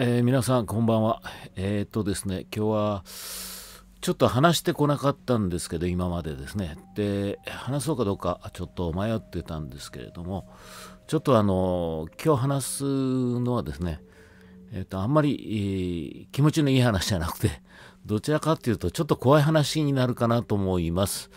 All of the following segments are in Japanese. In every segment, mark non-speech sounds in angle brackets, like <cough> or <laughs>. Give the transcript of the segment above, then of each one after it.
えー、皆さんこんばんは。えー、っとですね、今日はちょっと話してこなかったんですけど、今までですね。で、話そうかどうかちょっと迷ってたんですけれども、ちょっとあの、今日話すのはですね、えー、っと、あんまり、気持ちのいい話じゃなくて、どちらかっていうと、ちょっと怖い話になるかなと思います。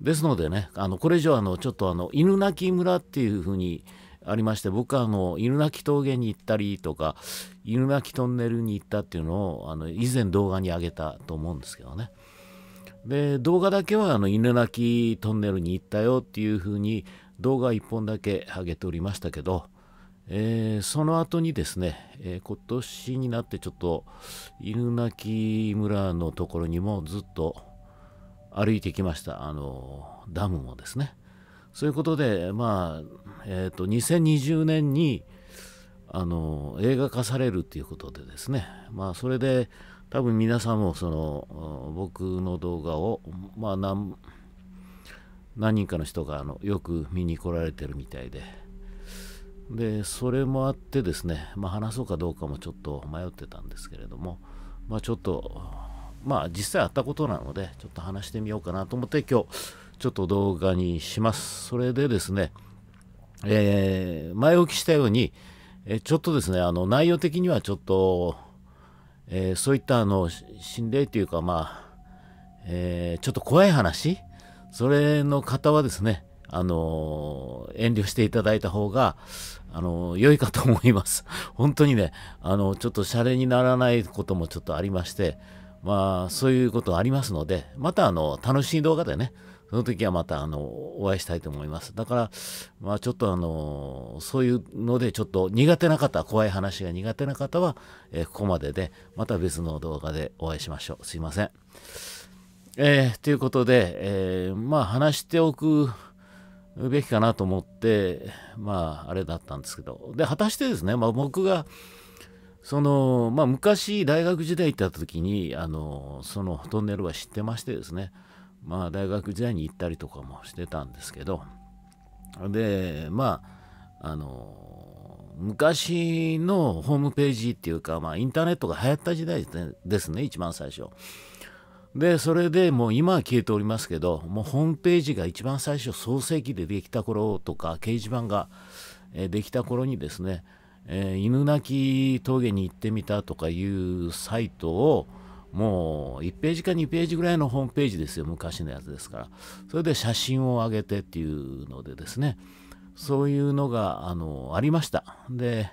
ですのでね、あのこれ以上あの、ちょっとあの犬鳴村っていうふうに、ありまして僕はあの犬鳴峠に行ったりとか犬鳴トンネルに行ったっていうのをあの以前動画に上げたと思うんですけどね。で動画だけはあの犬鳴トンネルに行ったよっていうふうに動画1本だけ上げておりましたけど、えー、その後にですね、えー、今年になってちょっと犬鳴村のところにもずっと歩いてきましたあのダムもですね。そういうことでまあえーと、2020年にあの映画化されるっていうことでですね、まあ、それで多分皆さんもその僕の動画を、まあ何、何人かの人があのよく見に来られてるみたいで。でそれもあってですね、まあ、話そうかどうかもちょっと迷ってたんですけれども、まあ、ちょっとまあ実際あったことなのでちょっと話してみようかなと思って今日ちょっと動画にしますそれでですねえー、前置きしたように、えちょっとですねあの内容的にはちょっと、えー、そういったあの心霊というかまあ、えー、ちょっと怖い話それの方はですねあの遠慮していただいた方があの良いかと思います <laughs> 本当にねあのちょっとシャレにならないこともちょっとありましてまあそういうことありますのでまたあの楽しい動画でねその時はまたあのお会いしたいと思います。だから、まあ、ちょっとあのそういうのでちょっと苦手な方、怖い話が苦手な方は、えここまでで、また別の動画でお会いしましょう。すいません。えー、ということで、えー、まあ話しておくべきかなと思って、まああれだったんですけど、で、果たしてですね、まあ僕が、その、まあ昔大学時代行った時に、あの、そのトンネルは知ってましてですね、まあ、大学時代に行ったりとかもしてたんですけどでまああの昔のホームページっていうか、まあ、インターネットが流行った時代ですね一番最初。で、それでもう今は消えておりますけど、もうホームページが一番最初創世記でできた頃とか、掲示板ができた頃にですね、えー、犬鳴峠に行ってみたとかいうサイトを、もう1ページか2ページぐらいのホームページですよ昔のやつですからそれで写真を上げてっていうのでですねそういうのがあのありましたで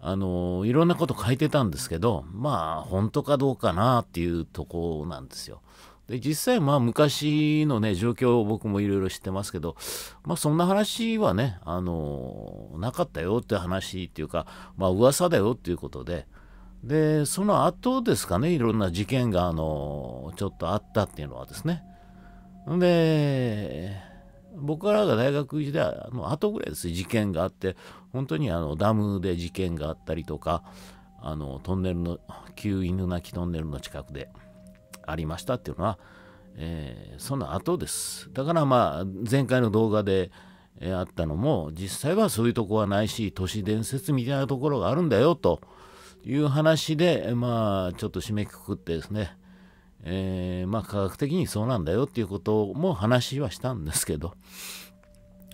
あのいろんなこと書いてたんですけどまあ本当かどうかなっていうとこなんですよで実際まあ昔のね状況を僕もいろいろ知ってますけどまあそんな話はねあのなかったよって話っていうかまあ噂だよっていうことででその後ですかねいろんな事件があのちょっとあったっていうのはですねで僕らが大学時代の後ぐらいです事件があって本当にあのダムで事件があったりとかあのトンネルの旧犬鳴トンネルの近くでありましたっていうのは、えー、その後ですだからまあ前回の動画で、えあったのも実際はそういうとこはないし都市伝説みたいなところがあるんだよと。いう話で、まあ、ちょっと締めくくってですね、えー、まあ、科学的にそうなんだよっていうことも話はしたんですけど、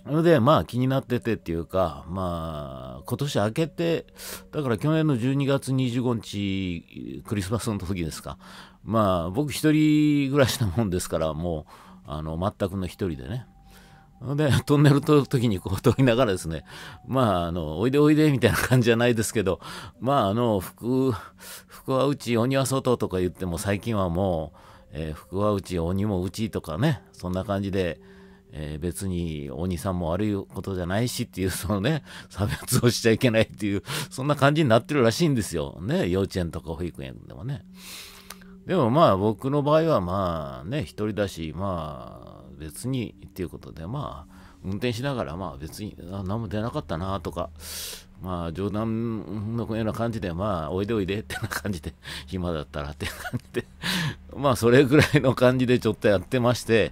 それで、まあ気になっててっていうか、まあ今年明けて、だから去年の12月25日、クリスマスの時ですか。まあ僕一人暮らしなもんですから、もう、あの、全くの一人でね。で、<laughs> トンネル通るときにこう通りながらですね、まあ、あの、おいでおいでみたいな感じじゃないですけど、まあ、あの、福、福はうち、鬼は外とか言っても最近はもう、えー、福はうち、鬼もうちとかね、そんな感じで、えー、別に鬼さんも悪いことじゃないしっていう、そのね、<laughs> 差別をしちゃいけないっていう、そんな感じになってるらしいんですよ。ね、幼稚園とか保育園でもね。でもまあ僕の場合はまあね、一人だし、まあ別にっていうことで、まあ、運転しながら、まあ別に、あ何も出なかったなとか、まあ冗談のような感じで、まあおいでおいでってな感じで、暇だったらって感じで、まあそれぐらいの感じでちょっとやってまして、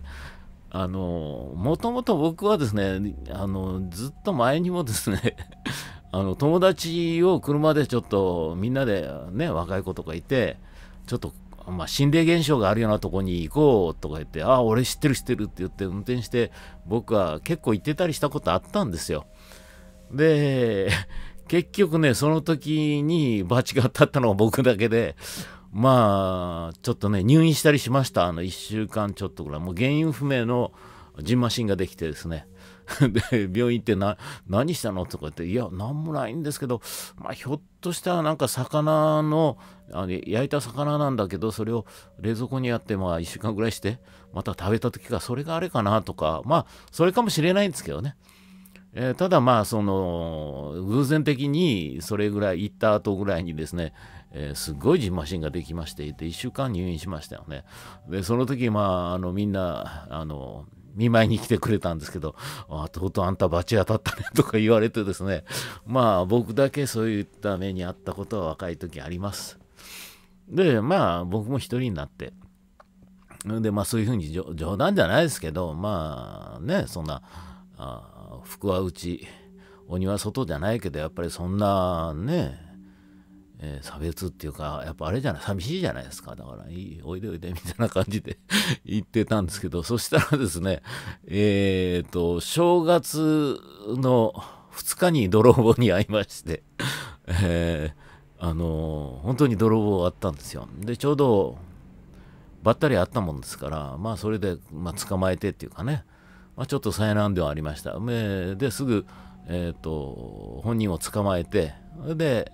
あの、もともと僕はですね、あの、ずっと前にもですね <laughs> あの、友達を車でちょっとみんなでね、若い子とかいて、ちょっとまあ、心霊現象があるようなとこに行こうとか言って、ああ、俺知ってる知ってるって言って運転して、僕は結構行ってたりしたことあったんですよ。で、<laughs> 結局ね、その時に罰が当たったのは僕だけで、まあ、ちょっとね、入院したりしました。あの、1週間ちょっとぐらい。もう原因不明の、じんましんができてですね。<laughs> で、病院行ってな、何したのとか言って、いや、なんもないんですけど、まあ、ひょっとしたらなんか魚の、あの焼いた魚なんだけど、それを冷蔵庫にあって、まあ、1週間ぐらいして、また食べた時が、それがあれかなとか、まあ、それかもしれないんですけどね。えー、ただまあその偶然的にそれぐらい行った後ぐらいにですね、えー、すごいジンマシンができましていて1週間入院しましたよねでその時まああのみんなあの見舞いに来てくれたんですけど、あとうとうあんた罰当たったねとか言われてですね、まあ僕だけそういった目にあったことは若い時あります。で、まあ僕も一人になって、で、まあそういうふうに冗談じゃないですけど、まあね、そんな、あ服は内、鬼は外じゃないけど、やっぱりそんなね、えー、差別っていうか、やっぱあれじゃない、寂しいじゃないですか。だから、いい、おいでおいで、みたいな感じで <laughs> 言ってたんですけど、そしたらですね、えっ、ー、と、正月の2日に泥棒に会いまして <laughs> えー、あの本当に泥棒があったんですよ。で、ちょうど、ばったり会ったもんですから、まあ、それで、まあ、捕まえてっていうかね、まあ、ちょっと災難ではありました。で、すぐ、えっ、と、本人を捕まえて、で、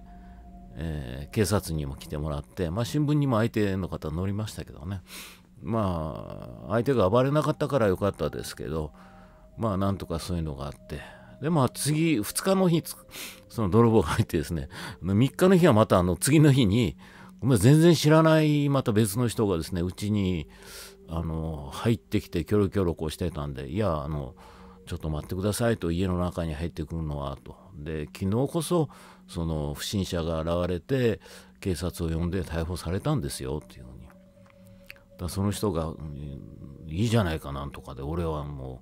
えー、警察にも来てもらって、まあ、新聞にも相手の方乗りましたけどねまあ相手が暴れなかったから良かったですけどまあなんとかそういうのがあってでまあ次2日の日その泥棒が入ってですね3日の日はまたあの次の日に全然知らないまた別の人がですねうちにあの入ってきてキョロキョロこうしてたんでいやあのちょっと待ってくださいと家の中に入ってくるのはとで昨日こそその不審者が現れて警察を呼んで逮捕されたんですよっていうふうにだその人が、いいじゃないかなんとかで俺はも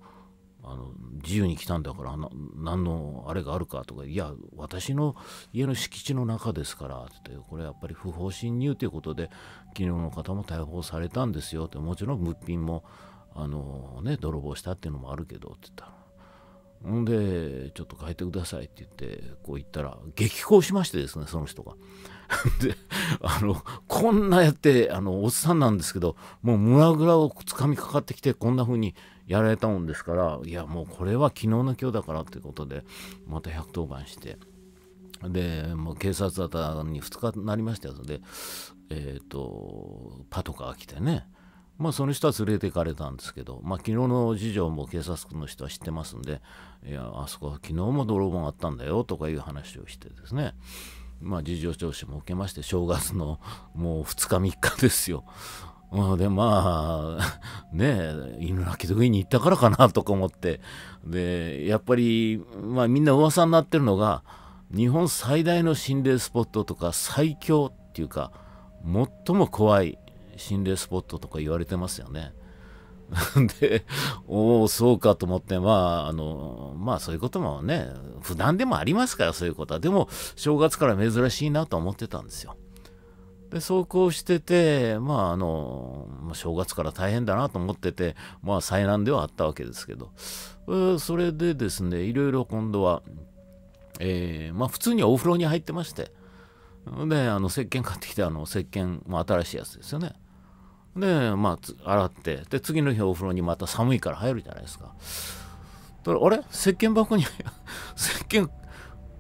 うあの自由に来たんだからな何のあれがあるかとかいや私の家の敷地の中ですからってこれやっぱり不法侵入ということで昨日の方も逮捕されたんですよってもちろん物品もあのね泥棒したっていうのもあるけどって言ったほんで、ちょっと変えてくださいって言って、こう言ったら、激高しましてですね、その人が。<laughs> で、あの、こんなやって、あの、おっさんなんですけど、もう胸ぐらをつかみかかってきて、こんな風にやられたもんですから、いや、もうこれは昨日の今日だからってことで、また110番して。で、もう警察だったに2日になりましたつで、えっ、ー、と、パトカー来てね。まあ、その人は連れて行かれたんですけど、まあ、昨日の事情も警察の人は知ってますんで、いや、あそこは昨日も泥棒があったんだよとかいう話をしてですね、まあ、事情聴取も受けまして、正月のもう2日、3日ですよ。で、まあ、ね犬鳴き時に行ったからかなとか思って、で、やっぱり、まあ、みんな噂になってるのが、日本最大の心霊スポットとか最強っていうか最も怖い心霊スポットとか言われてますよね。<laughs> で、おお、そうかと思って、まあ、あの、まあそういうこともね、普段でもありますから、そういうことは。でも、正月から珍しいなと思ってたんですよ。で、そうこうしてて、まああの、正月から大変だなと思ってて、まあ災難ではあったわけですけど、それでですね、いろいろ今度は、えー、まあ普通にお風呂に入ってまして、で、あの、石鹸買ってきて、あの、石鹸、まあ新しいやつですよね。で、まあ、洗って、で、次の日お風呂にまた寒いから入るじゃないですか。だから、あれ石鹸箱に <laughs> 石鹸、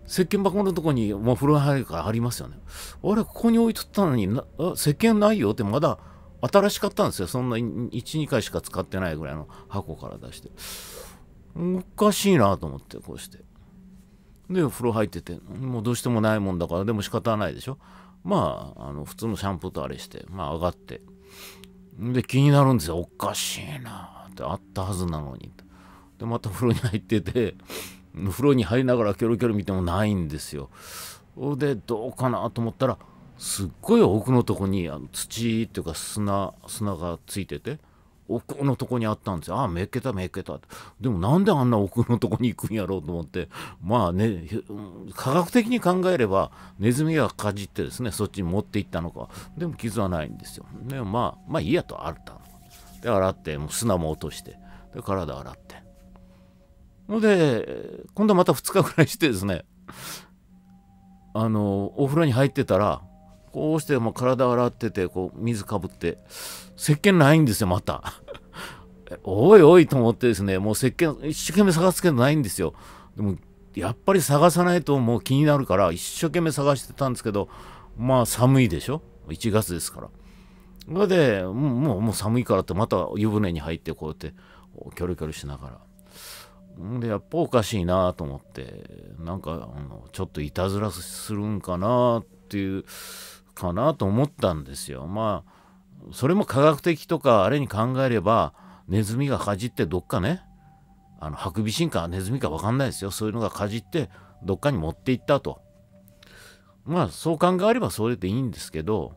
石鹸箱のとこに、もう風呂入るからありますよね。あれ、ここに置いとったのにな、石鹸ないよってまだ新しかったんですよ。そんな1、2回しか使ってないぐらいの箱から出して。おかしいなと思って、こうして。で、風呂入ってて、もうどうしてもないもんだから、でも仕方ないでしょ。まあ、あの普通のシャンプーとあれして、まあ上がって。で、気になるんですよ。おかしいなって、あったはずなのに。で、また風呂に入ってて、風呂に入りながらキョロキョロ見てもないんですよ。で、どうかなと思ったら、すっごい奥のとこにあの土っていうか砂、砂がついてて、奥のとこにあったんですよ。ああ、めっけためっけた。でもなんであんな奥のとこに行くんやろうと思って、まあね、科学的に考えれば、ネズミがかじってですね、そっちに持って行ったのか。でも傷はないんですよ。でもまあ、まあいいやと、あったの。で、洗って、もう砂も落として、で、体洗って。ので、今度はまた2日ぐらいしてですね、あの、お風呂に入ってたら、こうしても体洗ってて、こう、水かぶって、石鹸ないんですよ、また。<laughs> おいおいと思ってですね、もう石鹸一生懸命探すけどないんですよ。でも、やっぱり探さないともう気になるから、一生懸命探してたんですけど、まあ寒いでしょ ?1 月ですから。それで、もう、もう寒いからって、また湯船に入って、こうやって、キョロキョロしながら。でやっぱおかしいなと思ってなんかあのちょっといたずらするんかなっていうかなと思ったんですよ。まあそれも科学的とかあれに考えればネズミがかじってどっかねあのハクビシンかネズミか分かんないですよそういうのがかじってどっかに持っていったとまあそう考えればそれでいいんですけど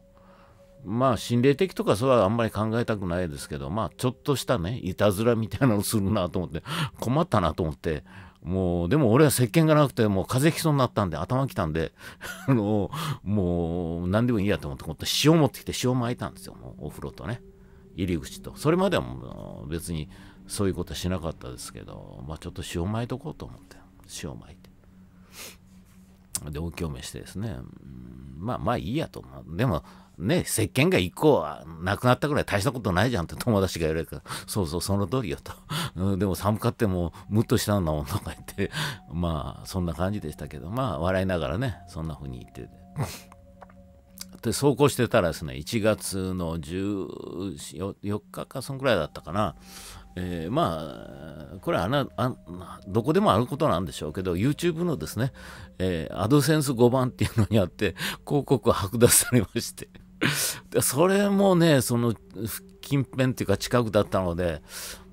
まあ心霊的とかそれはあんまり考えたくないですけどまあちょっとしたねいたずらみたいなのをするなと思って困ったなと思ってもう、でも俺は石鹸がなくて、もう風邪ひきそうになったんで、頭きたんで、<laughs> あの、もう、何でもいいやと思って、こう塩持ってきて、塩巻いたんですよ、もうお風呂とね。入り口と。それまではもう別にそういうことはしなかったですけど、まあちょっと塩巻いとこうと思って、塩巻いて。で、お清めしてですね、まあまあいいやと。でも、ね、石鹸が1個はなくなったぐらい大したことないじゃんって友達が言われるから、そうそう、その通りよと。うん、でも寒かってもムッとしたんだもんとか言って、まあ、そんな感じでしたけど、まあ、笑いながらね、そんな風に言ってて。で、走行してたらですね、1月の14日か、そんくらいだったかな。えー、まあこれはあどこでもあることなんでしょうけど YouTube のですね、えー、アドセンス5番っていうのにあって広告剥奪されましてそれもね、その近辺っていうか近くだったので、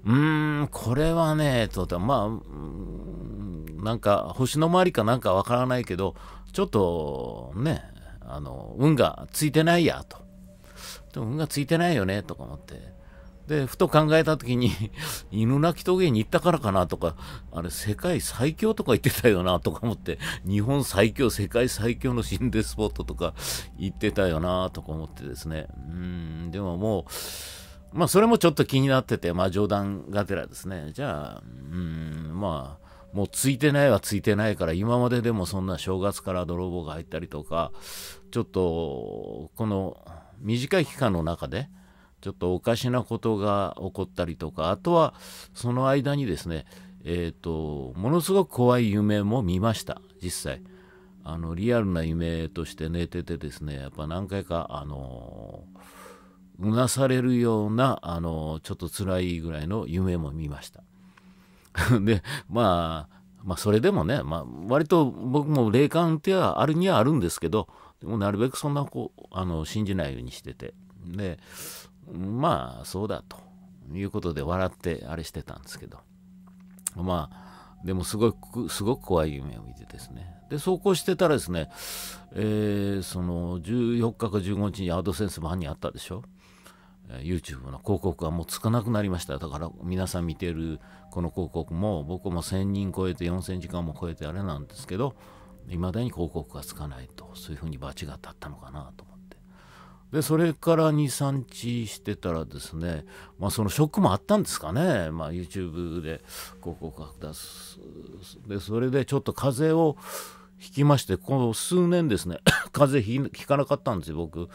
うーん、これはね、と、まあ、なんか星の周りかなんかわからないけど、ちょっとね、あの、運がついてないや、と。でも運がついてないよね、とか思って。で、ふと考えた時に、<laughs> 犬鳴峠に行ったからかなとか、あれ、世界最強とか言ってたよなとか思って、日本最強、世界最強の心霊スポットとか言ってたよなとか思ってですね。うん、でももう、まあ、それもちょっと気になってて、まあ、冗談がてらですね。じゃあ、うん、まあ、もうついてないはついてないから今まででもそんな正月から泥棒が入ったりとかちょっとこの短い期間の中でちょっとおかしなことが起こったりとかあとはその間にですねえっ、ー、とものすごく怖い夢も見ました実際あのリアルな夢として寝ててですねやっぱ何回かあのうなされるようなあのちょっと辛いぐらいの夢も見ました <laughs> でまあまあそれでもね、まあ、割と僕も霊感ってはあるにはあるんですけどでもなるべくそんなこあの信じないようにしててでまあそうだということで笑ってあれしてたんですけどまあでもすごくすごく怖い夢を見てですねでそうこうしてたらですね、えー、その14日か15日にアドセンスも犯人あったでしょ YouTube の広告がもうつかなくなりましただから皆さん見てるこの広告も僕も1000人超えて4000時間も超えてあれなんですけどいまだに広告がつかないとそういうふうに罰が当たったのかなとでそれから23日してたらですね、まあ、そのショックもあったんですかね、まあ、YouTube で広告出すでそれでちょっと風邪をひきましてこの数年ですね <coughs> 風邪ひかなかったんですよ僕、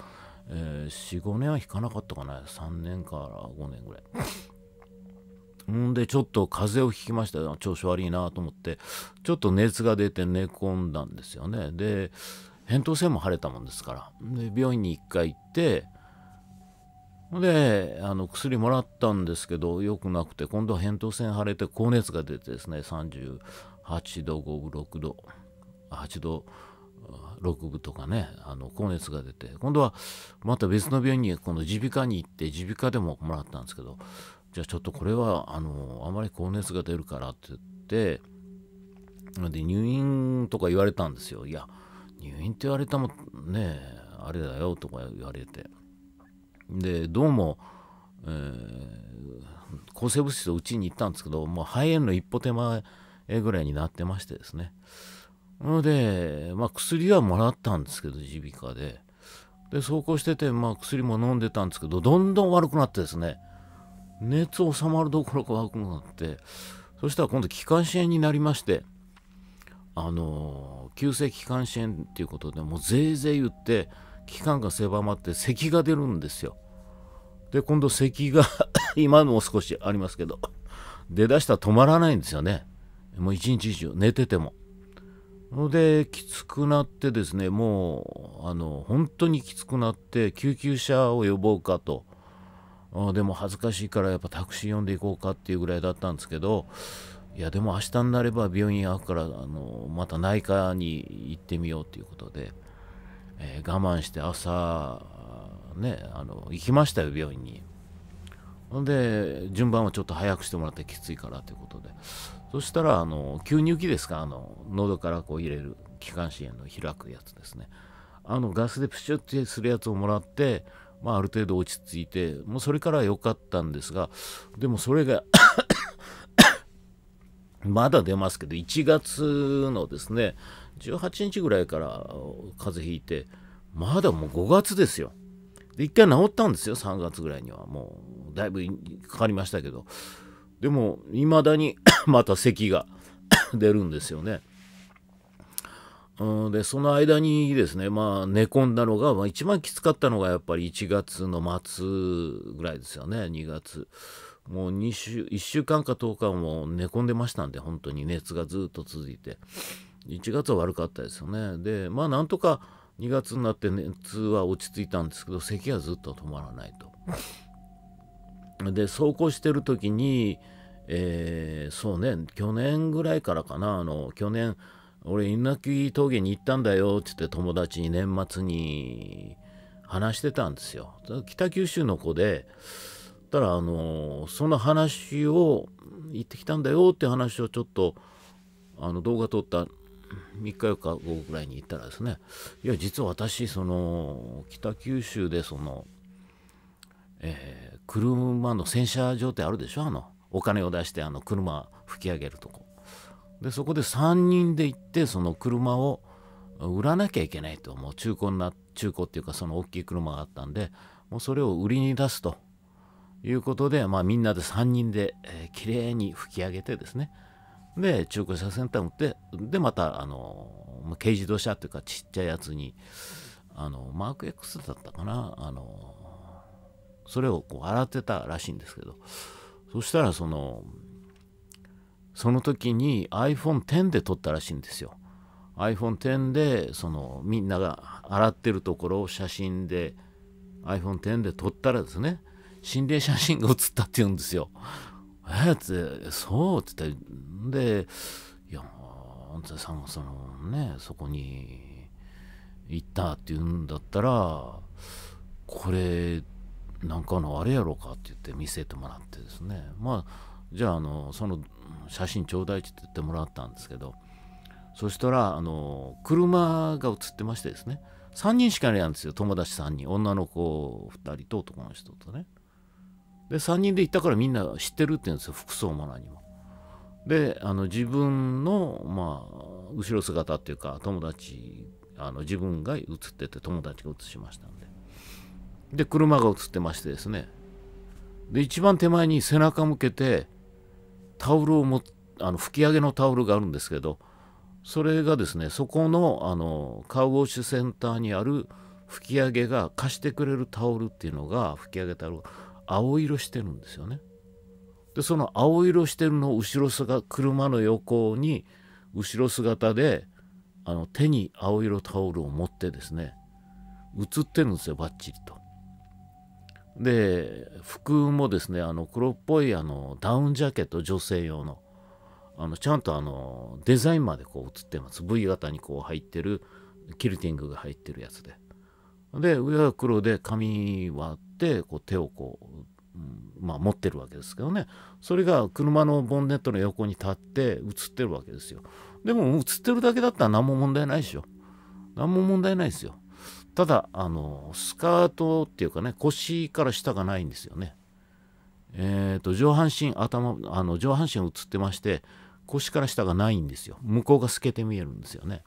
えー、45年はひかなかったかな3年から5年ぐらい。んでちょっと風邪をひきました調子悪いなと思ってちょっと熱が出て寝込んだんですよねで扁桃腺も腫れたもんですからで病院に1回行ってであの薬もらったんですけど良くなくて今度は扁桃腺腫れて高熱が出てですね38度5分6度8度6分とかねあの高熱が出て今度はまた別の病院に今度耳鼻科に行って耳鼻科でももらったんですけどじゃあちょっとこれはあのあまり高熱が出るからって言ってで入院とか言われたんですよいや入院って言われたもねあれだよとか言われてでどうも、えー、抗生物質をうちに行ったんですけど、ま肺炎の一歩手前ぐらいになってましてですねので、まあ、薬はもらったんですけど耳鼻科でで走行してて、まあ、薬も飲んでたんですけどどんどん悪くなってですね熱収まるどころか悪くなってそしたら今度気管支炎になりましてあの急性気管支炎っていうことでもうぜいぜい言って気管が狭まって咳が出るんですよ。で今度咳が <laughs> 今のも少しありますけど出だしたら止まらないんですよね。もう一日中寝てても。できつくなってですねもうあの本当にきつくなって救急車を呼ぼうかとあでも恥ずかしいからやっぱタクシー呼んでいこうかっていうぐらいだったんですけどいやでも明日になれば病院開くからあのまた内科に行ってみようということで、えー、我慢して朝ねあの行きましたよ病院にほんで順番をちょっと早くしてもらってきついからということでそしたらあの吸入器ですかあの喉からこう入れる気管支炎の開くやつですねあのガスでプシュッてするやつをもらってまあ、ある程度落ち着いてもうそれから良かったんですがでもそれがまだ出ますけど、1月のですね、18日ぐらいから風邪ひいて、まだもう5月ですよ。で、1回治ったんですよ、3月ぐらいには。もう、だいぶかかりましたけど。でも、未だに <coughs> また咳が <coughs> 出るんですよね。うん、で、その間にですね、まあ、寝込んだのが、まあ、一番きつかったのがやっぱり1月の末ぐらいですよね、2月。もう2週1週間か10日も寝込んでましたんで本当に熱がずっと続いて1月は悪かったですよねでまあなんとか2月になって熱は落ち着いたんですけど咳はずっと止まらないと。で走行してる時に、えー、そうね去年ぐらいからかなあの去年俺稲城峠に行ったんだよっ言って友達に年末に話してたんですよ。北九州の子でたらあのその話を言ってきたんだよって話をちょっとあの動画撮った3日4日後ぐらいに行ったらですねいや実は私その北九州でその、え車の洗車場ってあるでしょあのお金を出してあの車吹き上げるとこでそこで3人で行ってその車を売らなきゃいけないともう中古な中古っていうかその大きい車があったんでもうそれを売りに出すということで、まあ、みんなで3人で、えー、きれいに拭き上げてですねで中古車センター持ってでまたあの軽自動車っていうかちっちゃいやつにあのマーク X だったかなあのそれをこう洗ってたらしいんですけどそしたらそのその時に iPhone10 で撮ったらしいんですよ iPhone10 でそのみんなが洗ってるところを写真で iPhone10 で撮ったらですね心霊写真が写ったって言うんですよ。えって、そうってって、で、いや、あんたさんがそのね、そこに行ったって言うんだったら、これ、なんかのあれやろうかって言って見せてもらってですね、まあ、じゃあ、あの、その写真ちょうだいって言ってもらったんですけど、そしたら、あの、車が写ってましてですね、3人しかいないんですよ、友達3人、女の子2人と男の人とね。で3人で行ったからみんな知ってるって言うんですよ服装も何も。であの自分の、まあ、後ろ姿っていうか友達あの自分が写ってて友達が写しましたんでで車が写ってましてですねで一番手前に背中向けてタオルをもあの吹き上げのタオルがあるんですけどそれがですねそこのあのカウォッシュセンターにある吹き上げが貸してくれるタオルっていうのが吹き上げタオル青色してるんですよね。でその青色してるの後ろ姿車の横に後ろ姿であの手に青色タオルを持ってですね映ってるんですよバッチリと。で服もですねあの黒っぽいあのダウンジャケット女性用のあのちゃんとあのデザインまでこう映ってます V 型にこう入ってるキルティングが入ってるやつでで上は黒で髪はってこう手をこう、うん、まあ、持ってるわけですけどねそれが車のボンネットの横に立って映ってるわけですよでも映ってるだけだったら何も問題ないでしょ何も問題ないですよただあのスカートっていうかね腰から下がないんですよねえーと、と上半身頭あの上半身映ってまして腰から下がないんですよ向こうが透けて見えるんですよね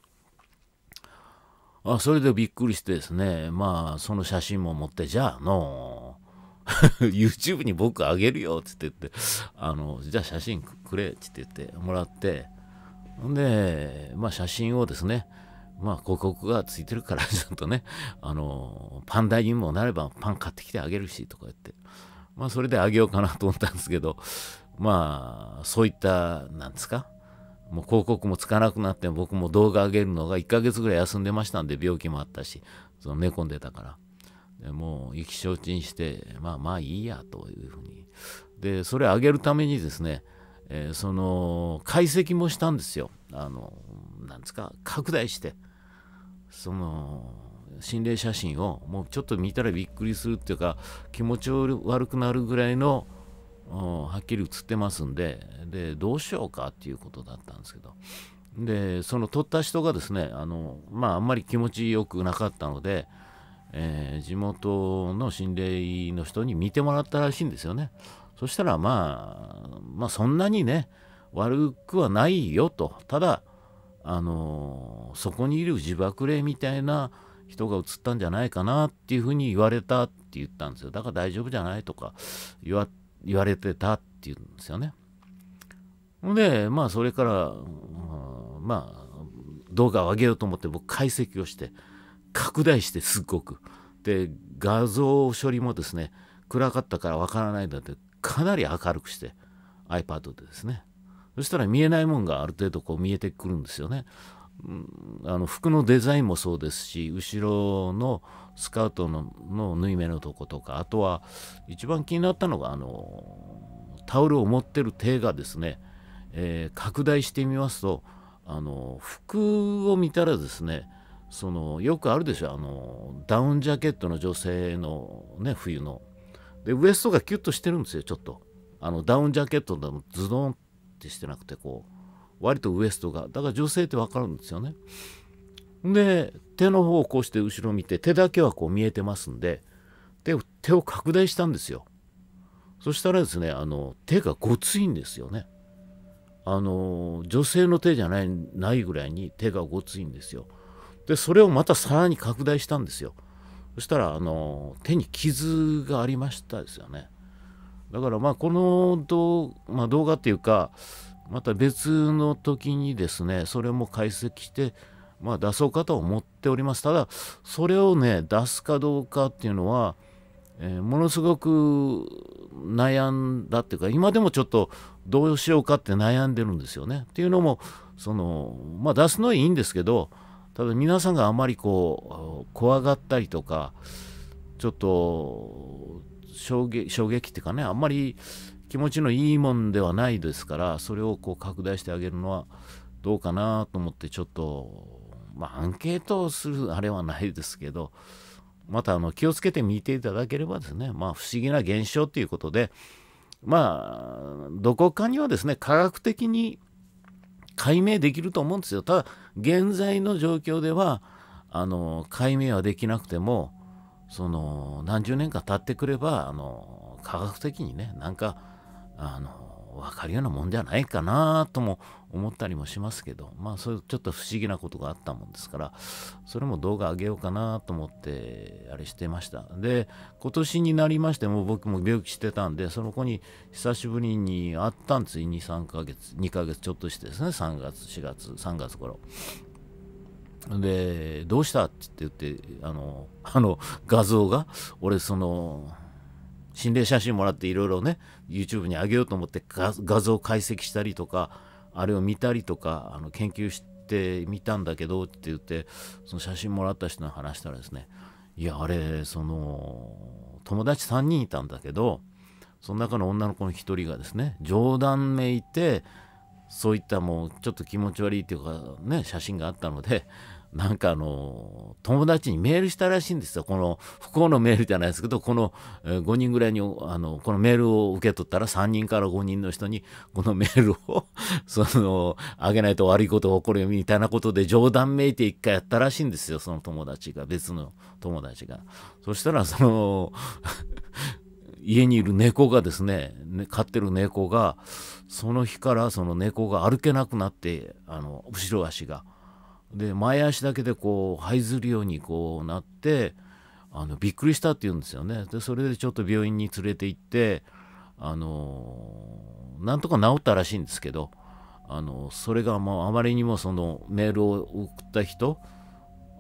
あそれでびっくりしてですね、まあ、その写真も持って、じゃあの、<laughs> YouTube に僕あげるよって言って、あの、じゃあ写真くれって言ってもらって、んで、まあ写真をですね、まあ広告がついてるから、ちゃんとね、あの、パン代にもなればパン買ってきてあげるし、とか言って、まあそれであげようかなと思ったんですけど、まあ、そういった、なんですか、もう広告もつかなくなって僕も動画上げるのが1ヶ月ぐらい休んでましたんで病気もあったしその寝込んでたからでもう意気消沈してまあまあいいやというふうにでそれ上げるためにですね、えー、その解析もしたんですよあのなんですか拡大してその心霊写真をもうちょっと見たらびっくりするっていうか気持ち悪くなるぐらいのはっきり写ってますんででどうしようかっていうことだったんですけどでその撮った人がですねあの、まあ、あんまり気持ちよくなかったので、えー、地元の心霊の人に見てもらったらしいんですよねそしたら、まあ、まあそんなにね悪くはないよとただあのそこにいる自爆霊みたいな人が映ったんじゃないかなっていうふうに言われたって言ったんですよだから大丈夫じゃないとか言わ言われてたっていうんですよね。で、まあ、それから、うん、まあ、動画を上げようと思って僕解析をして、拡大してすっごく。で、画像処理もですね、暗かったからわからないんだって、かなり明るくして、iPad でですね。そしたら見えないもんがある程度こう見えてくるんですよね。うん、あの服のデザインもそうですし後ろのスカウトのの縫い目のとことかあとは一番気になったのがあのタオルを持ってる手がですね、えー、拡大してみますとあの服を見たらですねそのよくあるでしょあのダウンジャケットの女性のね冬のでウエストがキュッとしてるんですよちょっとあのダウンジャケットでもズドンってしてなくてこう割とウエストがだから女性って分かるんですよねで手の方をこうして後ろ見て手だけはこう見えてますんで手を手を拡大したんですよそしたらですねあの手がごついんですよねあの女性の手じゃないないぐらいに手がごついんですよでそれをまたさらに拡大したんですよそしたらあの手に傷がありましたですよねだからまあこの動,、まあ、動画っていうかまた別の時にですねそれも解析してまあ、出そうかと思っております。ただ、それをね、出すかどうかっていうのは、えー、ものすごく悩んだっていうか、今でもちょっとどうしようかって悩んでるんですよね。っていうのも、その、まあ、出すのはいいんですけど、ただ皆さんがあまりこう、怖がったりとか、ちょっと衝撃、衝撃っていうかね、あんまり気持ちのいいもんではないですから、それをこう拡大してあげるのはどうかなと思って、ちょっとまあ、アンケートをするあれはないですけど、またあの気をつけて見ていただければですね、まあ、不思議な現象ということで、まあ、どこかにはですね、科学的に解明できると思うんですよ。ただ、現在の状況では、あの解明はできなくても、その何十年か経ってくれば、あの科学的にね、なんか、あの分かるようなもんじゃないかなとも思ったりもしますけど、まあそういうちょっと不思議なことがあったもんですから、それも動画上げようかなと思って、あれしてました。で、今年になりましても僕も病気してたんで、その子に久しぶりに会ったんですよ。2、3ヶ月、2ヶ月ちょっとしてですね、3月、4月、3月頃。で、どうしたって言って、あの、あの画像が、俺その、心霊写真もらっていろいろね、YouTube に上げようと思って画像解析したりとか、あれを見たりとかあの研究してみたんだけどって言ってその写真もらった人に話したらですねいやあれその友達3人いたんだけどその中の女の子の1人がですね冗談めいてそういったもうちょっと気持ち悪いっていうかね写真があったのでなんかあの友達にメールしたらしいんですよこの不幸のメールじゃないですけどこの5人ぐらいにあのこのメールを受け取ったら3人から5人の人にこのメールを <laughs> そのあげないと悪いことが起こるよみたいなことで冗談めいて1回やったらしいんですよその友達が別の友達が。そしたらその <laughs> 家にいる猫がですね飼ってる猫がその日からその猫が歩けなくなってあの後ろ足が。で前足だけでこう這いずるようにこうなってあのびっくりしたって言うんですよねでそれでちょっと病院に連れて行ってあのなんとか治ったらしいんですけどあのそれがもうあまりにもそのメールを送った人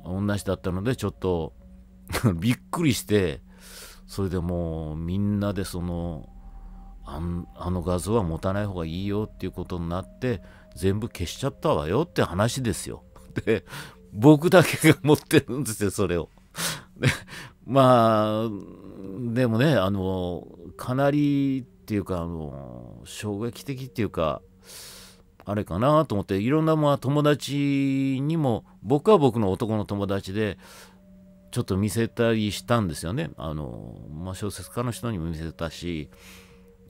同じだったのでちょっと <laughs> びっくりしてそれでもうみんなでそのあの画像は持たない方がいいよっていうことになって全部消しちゃったわよって話ですよ。で、僕だけが持ってるんですよそれを。でまあでもねあのかなりっていうかあの衝撃的っていうかあれかなと思っていろんなまあ友達にも僕は僕の男の友達でちょっと見せたりしたんですよねあの、まあ、小説家の人にも見せたし、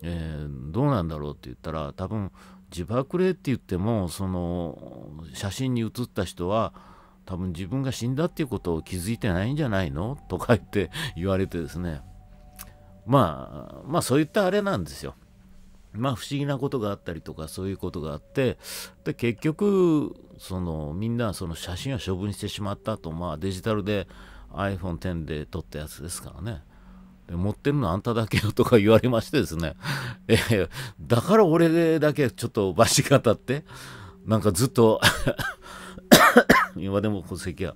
えー、どうなんだろうって言ったら多分自爆霊って言ってもその写真に写った人は多分自分が死んだっていうことを気づいてないんじゃないのとか言って言われてですね <laughs> まあまあそういったあれなんですよ。まあ不思議なことがあったりとかそういうことがあってで結局そのみんなその写真を処分してしまったとまあデジタルで iPhone10 で撮ったやつですからね。持ってるのあんただけよとか言われましてですね、えー、だから俺だけちょっとバシが当たって、なんかずっと今でも戸籍は、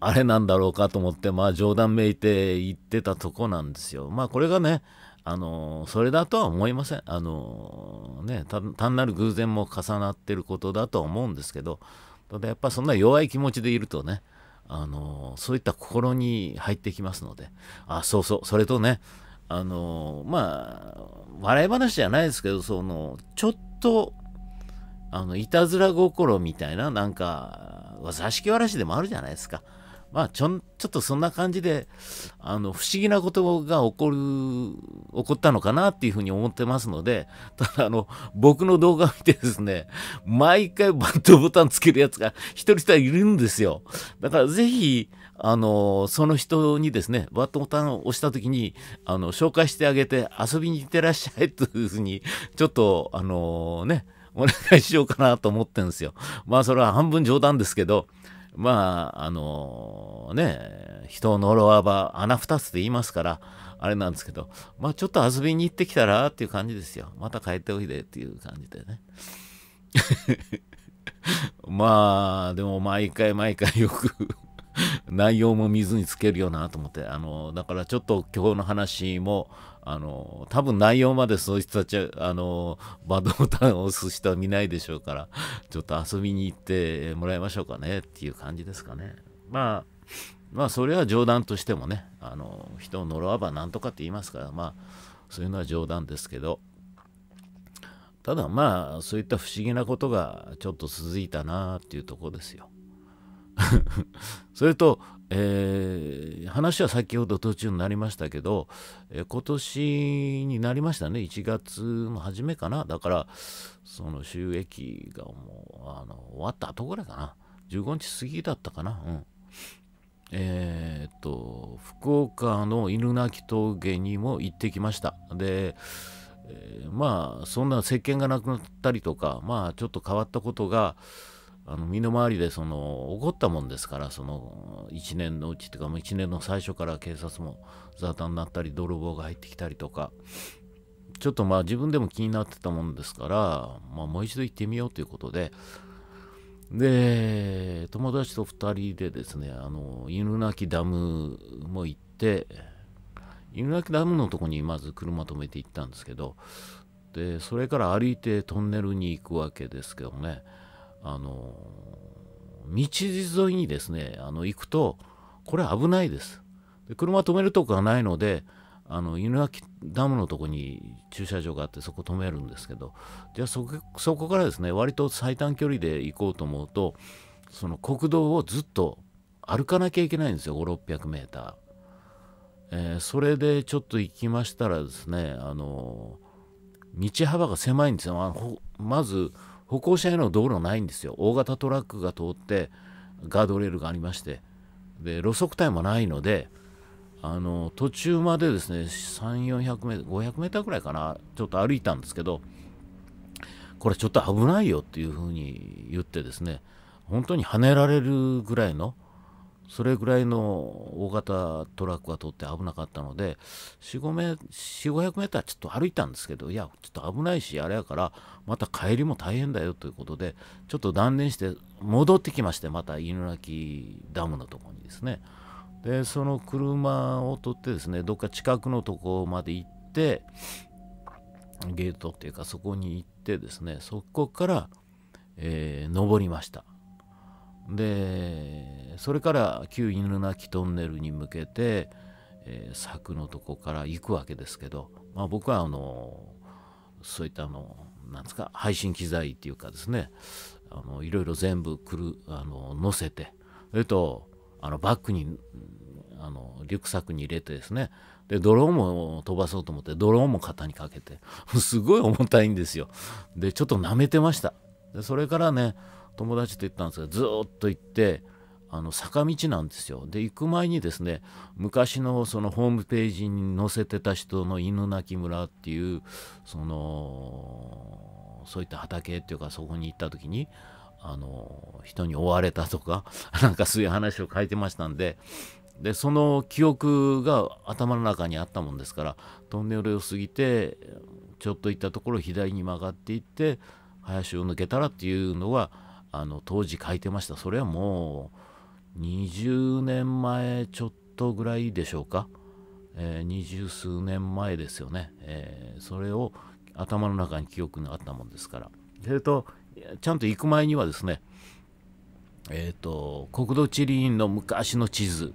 あれなんだろうかと思って、まあ冗談めいて言ってたとこなんですよ。まあこれがね、あのそれだとは思いません。あのね、単なる偶然も重なってることだとは思うんですけど、ただやっぱそんな弱い気持ちでいるとね、あのそういった心に入ってきますのであそうそうそれとねあのまあ笑い話じゃないですけどそのちょっとあのいたずら心みたいななんか座敷わらしでもあるじゃないですかまあ、ちょちょっとそんな感じであの不思議なことが起こる起こったのかなっていうふうに思ってますのでただあの僕の動画を見てですね毎回バッドボタンつけるやつが一人一人いるんですよだからぜひあのその人にですねバットボタンを押した時にあの紹介してあげて遊びに行ってらっしゃいというふうにちょっとあのねお願いしようかなと思ってるんですよ。まあそれは半分冗談ですけど、まあ、あのー、ね、人を呪わば穴二つで言いますから、あれなんですけど、まあちょっと遊びに行ってきたらっていう感じですよ。また帰っておいでっていう感じでね。<laughs> まあ、でも毎回毎回よく <laughs> 内容も水につけるよなと思って、あのー、だからちょっと今日の話も、あの、多分内容までそういう人たちは、あの、バドボタンを押す人は見ないでしょうから、ちょっと遊びに行ってもらいましょうかねっていう感じですかね。まあ、まあ、それは冗談としてもね、あの、人を呪わば何とかって言いますから、まあ、そういうのは冗談ですけど、ただまあ、そういった不思議なことがちょっと続いたなっていうとこですよ。<laughs> それと、えー、話は先ほど途中になりましたけど、えー、今年になりましたね1月の初めかなだからその収益がもうあの終わったとぐらいかな15日過ぎだったかなうんえー、っと福岡の犬鳴峠にも行ってきましたで、えー、まあそんな石鹸がなくなったりとかまあちょっと変わったことがあの身の回りでその起こったもんですからその1年のうちというかもう1年の最初から警察も雑談になったり泥棒が入ってきたりとかちょっとまあ自分でも気になってたもんですから、まあ、もう一度行ってみようということでで友達と2人でですねあの犬鳴ダムも行って犬鳴ダムのとこにまず車止めて行ったんですけどでそれから歩いてトンネルに行くわけですけどねあの道沿いにですねあの行くとこれ危ないですで車止めるとこがないのであの犬鳴ダムのとこに駐車場があってそこ止めるんですけどじゃあそこからですね割と最短距離で行こうと思うとその国道をずっと歩かなきゃいけないんですよ5 6 0 0メーター、えー、それでちょっと行きましたらですねあの道幅が狭いんですよあのまず歩行者への道路ないんですよ大型トラックが通ってガードレールがありましてで路側帯もないのであの途中までですね3400メートル500メーぐらいかなちょっと歩いたんですけどこれちょっと危ないよっていうふうに言ってですね本当にはねられるぐらいのそれぐらいの大型トラックが通って危なかったので45メ4500メーターちょっと歩いたんですけどいやちょっと危ないしあれやからまた帰りも大変だよということでちょっと断念して戻ってきましてまた犬鳴ダムのとこにですねでその車を取ってですねどっか近くのとこまで行ってゲートっていうかそこに行ってですねそこから、えー、登りました。でそれから旧犬鳴トンネルに向けて、えー、柵のとこから行くわけですけど、まあ、僕はあのそういったあのなんですか配信機材っていうかですねあのいろいろ全部くるあの載せてえっとあのバッグにあのリュックサックに入れてですねでドローンも飛ばそうと思ってドローンも肩にかけて <laughs> すごい重たいんですよでちょっと舐めてましたでそれからね友達と行ったんですがずっと行ってあの坂道なんですよで行く前にですね昔のそのホームページに載せてた人の犬鳴村っていうそのそういった畑っていうかそこに行った時にあの人に追われたとか <laughs> なんかそういう話を書いてましたんででその記憶が頭の中にあったもんですからトンネルを過ぎてちょっと行ったところ左に曲がっていって林を抜けたらっていうのがあの当時書いてましたそれはもう20年前ちょっとぐらいでしょうか二十、ー、数年前ですよね、えー、それを頭の中に記憶があったもんですからえれとちゃんと行く前にはですねえっ、ー、と国土地理院の昔の地図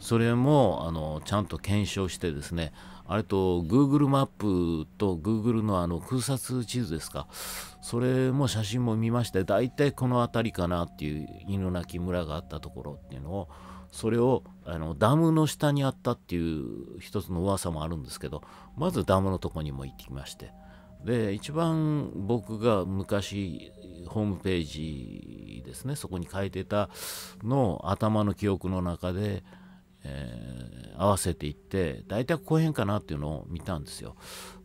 それもあのちゃんと検証してですねあれと Google マップと Google のあの空撮地図ですか、それも写真も見まして、大体この辺りかなっていう犬鳴き村があったところっていうのを、それをあのダムの下にあったっていう一つの噂もあるんですけど、まずダムのとこにも行ってきまして、で一番僕が昔ホームページですねそこに書いてたの頭の記憶の中でえー、合わせていって大体ここへんかなっていうのを見たんですよ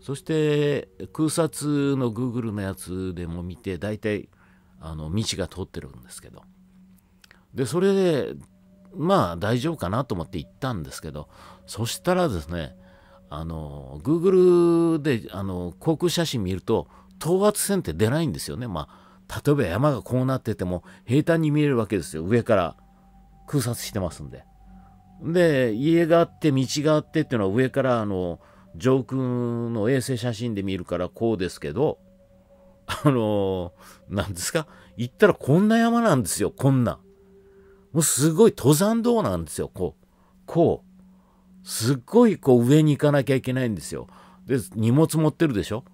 そして空撮の Google のやつでも見て大体あの道が通ってるんですけどでそれでまあ大丈夫かなと思って行ったんですけどそしたらですねあの Google であの航空写真見ると等圧線って出ないんですよねまあ例えば山がこうなってても平坦に見えるわけですよ上から空撮してますんで。で家があって道があってっていうのは上からあの上空の衛星写真で見るからこうですけどあの何ですか行ったらこんな山なんですよこんなもうすごい登山道なんですよこうこうすっごいこう上に行かなきゃいけないんですよで荷物持ってるでしょ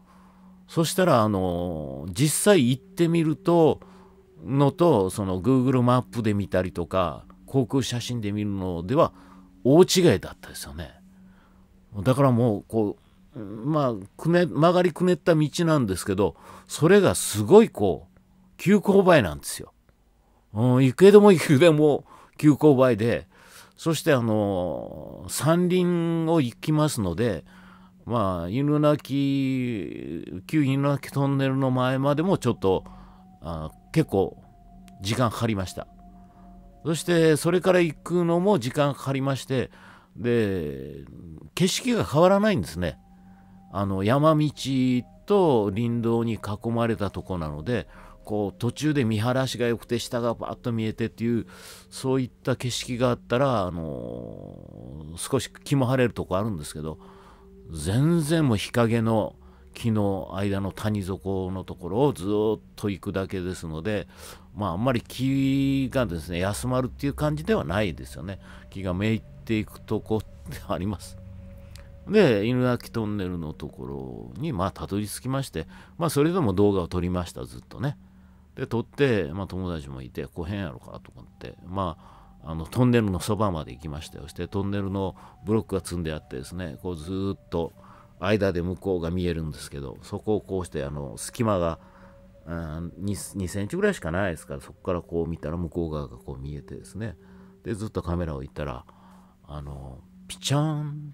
そしたらあの実際行ってみるとのとその Google マップで見たりとか航空写真で見るのでは大違いだったですよね。だからもうこうまあくね曲がりくねった道なんですけどそれがすごいこう急勾配なんですよ。うん、行くでも行くでも急勾配でそしてあの山林を行きますのでまあ犬鳴き旧犬鳴トンネルの前までもちょっとあ結構時間かかりました。そしてそれから行くのも時間かかりましてで景色が変わらないんですねあの山道と林道に囲まれたとこなのでこう途中で見晴らしが良くて下がバッと見えてっていうそういった景色があったら、あの少し気も晴れるとこあるんですけど全然もう日陰の木の間の谷底のところをずっと行くだけですので、まあ、あんまり木がですね休まるっていう感じではないですよね木がめいていくとこってありますで犬鳴トンネルのところにまあたどり着きまして、まあ、それでも動画を撮りましたずっとねで撮って、まあ、友達もいてこう変やろかと思ってまああのトンネルのそばまで行きましたよしてトンネルのブロックが積んであってですねこうずっと間で向こうが見えるんですけどそこをこうしてあの隙間が2 2センチぐらいしかないですからそこからこう見たら向こう側がこう見えてですねでずっとカメラを行ったらあのピチャン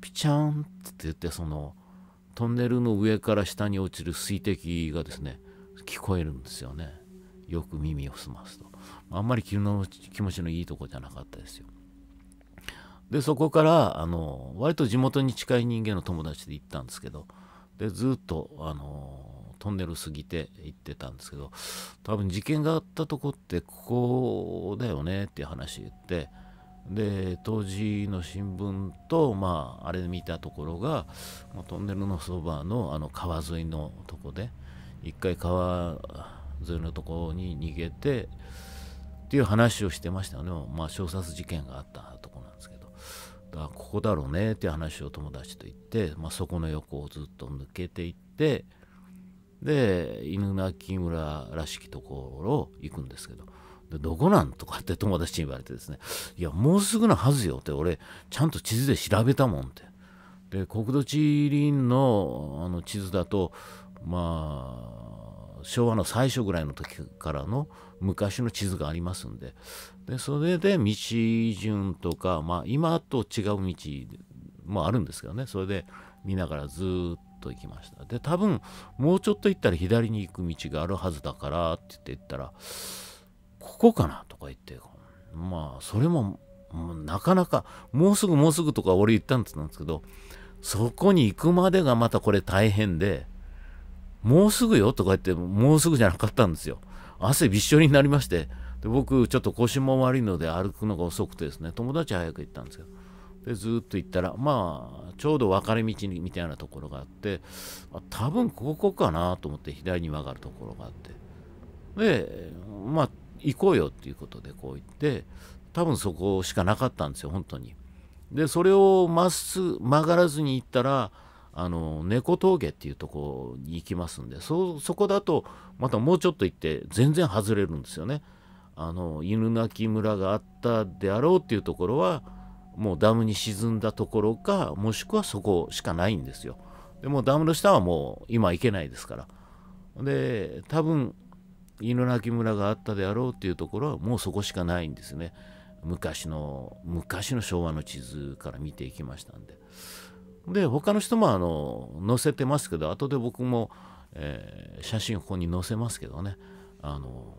ピチャンって言ってそのトンネルの上から下に落ちる水滴がですね聞こえるんですよねよく耳を澄ますとあんまり気の気持ちのいいとこじゃなかったですよでそこからあの割と地元に近い人間の友達で行ったんですけどでずっとあのトンネル過ぎて行ってたんですけど多分事件があったとこってここだよねっていう話言ってで当時の新聞と、まあ、あれ見たところがトンネルのそばのあの川沿いのとこで一回川沿いのとこに逃げてっていう話をしてましたね、まあ、小殺事件があったあここだろうねっていう話を友達と言って、まあ、そこの横をずっと抜けていってで犬鳴村らしきところを行くんですけどでどこなんとかって <laughs> 友達に言われてですねいやもうすぐなはずよって俺ちゃんと地図で調べたもんってで国土地理院のあの地図だとまあ昭和の最初ぐらいの時からの昔の地図がありますんででそれで道順とか、まあ、今と違う道もあるんですけどねそれで見ながらずっと行きましたで多分もうちょっと行ったら左に行く道があるはずだからって言って行ったらここかなとか言ってまあそれもなかなかもうすぐもうすぐとか俺言ったんですけどそこに行くまでがまたこれ大変で。もうすぐよとか言って、もうすぐじゃなかったんですよ。汗びっしょりになりまして、で僕、ちょっと腰も悪いので歩くのが遅くてですね、友達は早く行ったんですよ。で、ずっと行ったら、まあ、ちょうど分かれ道にみたいなところがあって、あ多分ここかなと思って左に曲がるところがあって、で、まあ、行こうよっていうことでこう行って、多分そこしかなかったんですよ、本当に。で、それをまっすぐ曲がらずに行ったら、あの猫峠っていうとこに行きますんでそこだとまたもうちょっと行って全然外れるんですよね。あの犬鳴村があったであろうっていうところはもうダムに沈んだところかもしくはそこしかないんですよ。でもダムの下はもう今行けないですから。で多分犬鳴村があったであろうっていうところはもうそこしかないんですね。昔の昔の昭和の地図から見ていきましたんで。で他の人もあの載せてますけど後で僕も、えー、写真ここに載せますけどねあの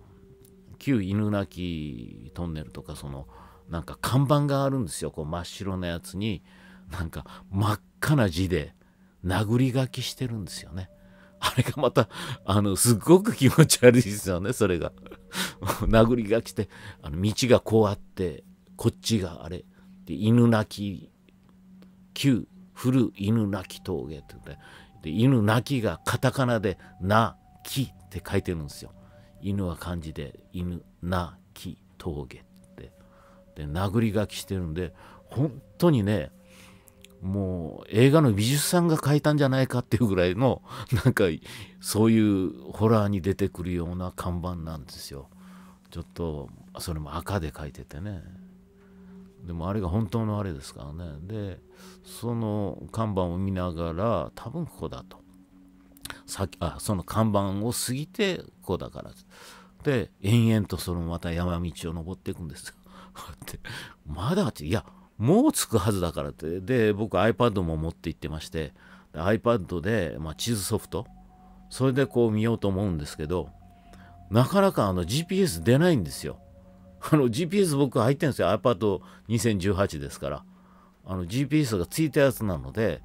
旧犬鳴トンネルとかそのなんか看板があるんですよこう真っ白なやつになんか真っ赤な字で殴り書きしてるんですよね。あれがまた、あの、すっごく気持ち悪いですよね、それが。<laughs> 殴りが来て、あの道がこうあって、こっちがあれ、で犬鳴き、旧古犬鳴き峠って言ってで犬鳴きがカタカナで「なき」って書いてるんですよ。犬は漢字で「犬なき峠」ってで殴り書きしてるんで本当にねもう映画の美術さんが描いたんじゃないかっていうぐらいのなんかそういうホラーに出てくるような看板なんですよ。ちょっとそれも赤で描いててねでもあれが本当のあれですからねでその看板を見ながら多分ここだときあその看板を過ぎてここだからで延々とそのまた山道を登っていくんですよって <laughs> まだっていやもう着くはずだからってで僕 iPad も持って行ってまして iPad で、まあ、地図ソフトそれでこう見ようと思うんですけどなかなかあの GPS 出ないんですよあの GPS 僕入ってるんですよ iPad2018 ですからあの GPS がついたやつなので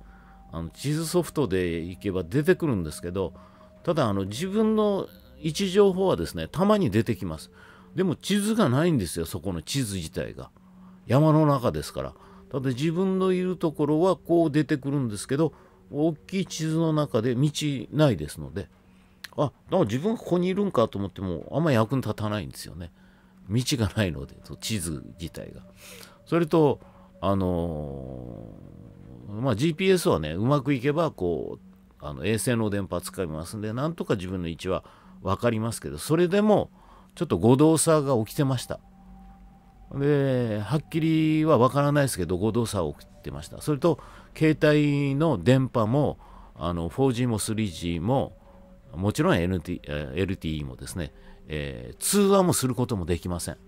あの地図ソフトで行けば出てくるんですけどただあの自分の位置情報はですねたまに出てきますでも地図がないんですよそこの地図自体が山の中ですからただ自分のいるところはこう出てくるんですけど大きい地図の中で道ないですのであだか自分がここにいるんかと思ってもあんまり役に立たないんですよね道がないので、地図自体が。それと、あのまあ、GPS はね、うまくいけば、こう、あの衛星の電波使いますんで、なんとか自分の位置は分かりますけど、それでも、ちょっと誤動作が起きてました。で、はっきりは分からないですけど、誤動作起きてました。それと、携帯の電波も、あの 4G も 3G も、もちろん NT LTE もですね、えー、通話もすることもできません。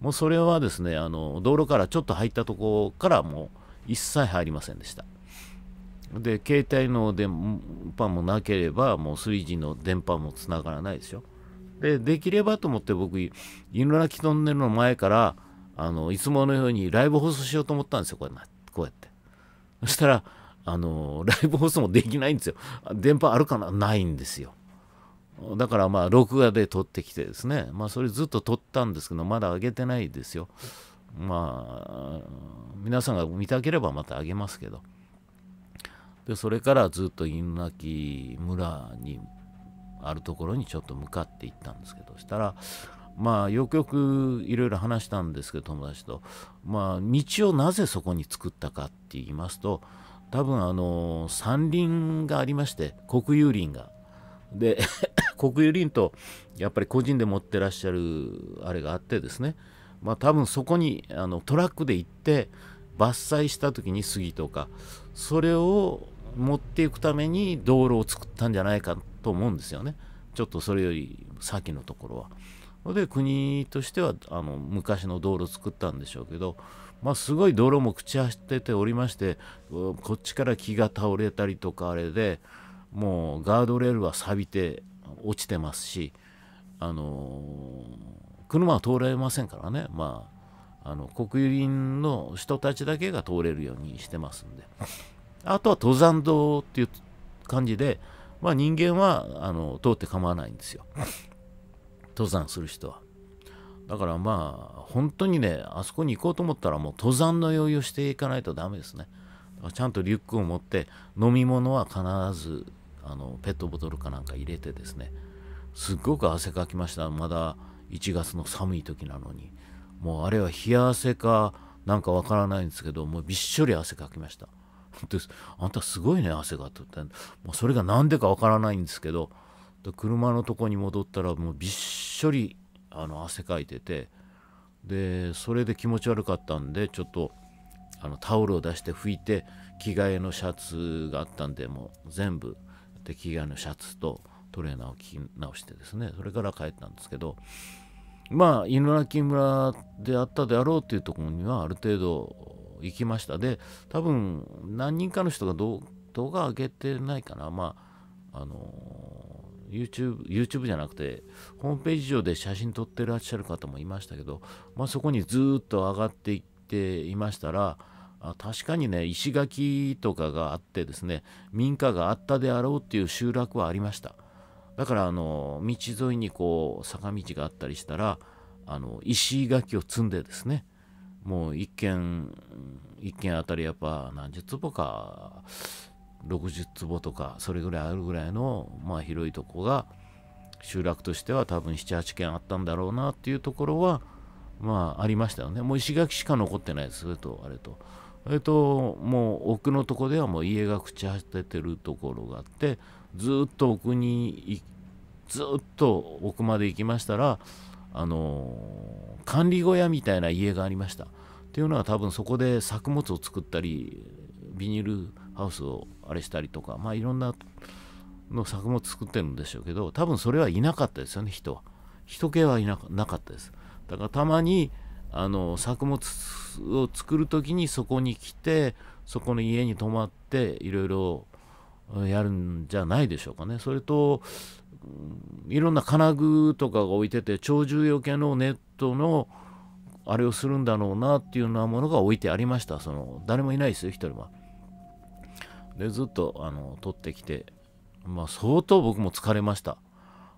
もうそれはですね、あの道路からちょっと入ったとこからもう一切入りませんでした。で、携帯の電波もなければ、もう 3G の電波もつながらないでしょ。で、できればと思って僕、犬鳴トンネルの前から、あのいつものようにライブ放送しようと思ったんですよ、こうやこうやって。そしたら、あのライブ放送もできないんですよ。電波あるかなないんですよ。だからまあ録画で撮ってきてですね、まあそれずっと撮ったんですけど、まだ上げてないですよ。まあ、皆さんが見たければまたあげますけど。で、それからずっと犬鳴村にあるところにちょっと向かっていったんですけど、したら、まあよくよくいろいろ話したんですけど、友達と、まあ道をなぜそこに作ったかって言いますと、多分あの山林がありまして、国有林がで国有林とやっぱり個人で持ってらっしゃるあれがあってですねまあ多分そこにあのトラックで行って伐採した時に杉とかそれを持っていくために道路を作ったんじゃないかと思うんですよねちょっとそれより先のところは。で国としてはあの昔の道路を作ったんでしょうけど、まあ、すごい道路も朽ち果てておりましてこっちから木が倒れたりとかあれでもうガードレールは錆びて落ちてますし、あの車は通れませんからね、まあ、あの国有林の人たちだけが通れるようにしてますんで、あとは登山道っていう感じで、まあ、人間はあの通って構わないんですよ、登山する人は。だからまあ、本当にね、あそこに行こうと思ったら、もう登山の余裕をしていかないとダメですね。ちゃんとリュックを持って、飲み物は必ずあのペットボトルかなんか入れてですねすっごく汗かきましたまだ1月の寒い時なのにもうあれは冷や汗かなんかわからないんですけどもうびっしょり汗かきましたであんたすごいね汗がくってもうそれが何でかわからないんですけど車のとこに戻ったらもうびっしょりあの汗かいててでそれで気持ち悪かったんでちょっとあのタオルを出して拭いて着替えのシャツがあったんでもう全部で着替えのシャツとトレーナーを着直してですねそれから帰ったんですけどまあ犬鳴村であったであろうというところにはある程度行きましたで多分何人かの人が動画上げてないかなまああの YouTube, YouTube じゃなくてホームページ上で写真撮ってらっしゃる方もいましたけど、まあ、そこにずっと上がっていっていましたらあ確かにね石垣とかがあってですね民家があったであろうっていう集落はありましただからあの道沿いにこう坂道があったりしたらあの石垣を積んでですねもう一軒一軒あたりやっぱ何十坪か60坪とかそれぐらいあるぐらいのまあ広いとこが集落としては多分78軒あったんだろうなっていうところはまあありましたよねもう石垣しか残ってないですそれとあれと。えっと、もう奥のとこではもう家が朽ち果ててるところがあってずっと奥にずっと奥まで行きましたらあの管理小屋みたいな家がありましたっていうのは多分そこで作物を作ったりビニールハウスをあれしたりとかまあいろんなの作物作ってるんでしょうけど多分それはいなかったですよね人は人気はいなかったですだからたまにあの作物を作る時にそこに来てそこの家に泊まっていろいろやるんじゃないでしょうかね。それといろんな金具とかが置いてて鳥獣よけのネットのあれをするんだろうなっていうようなものが置いてありましたその誰もいないですよ一人は。でずっとあの取ってきてまあ相当僕も疲れました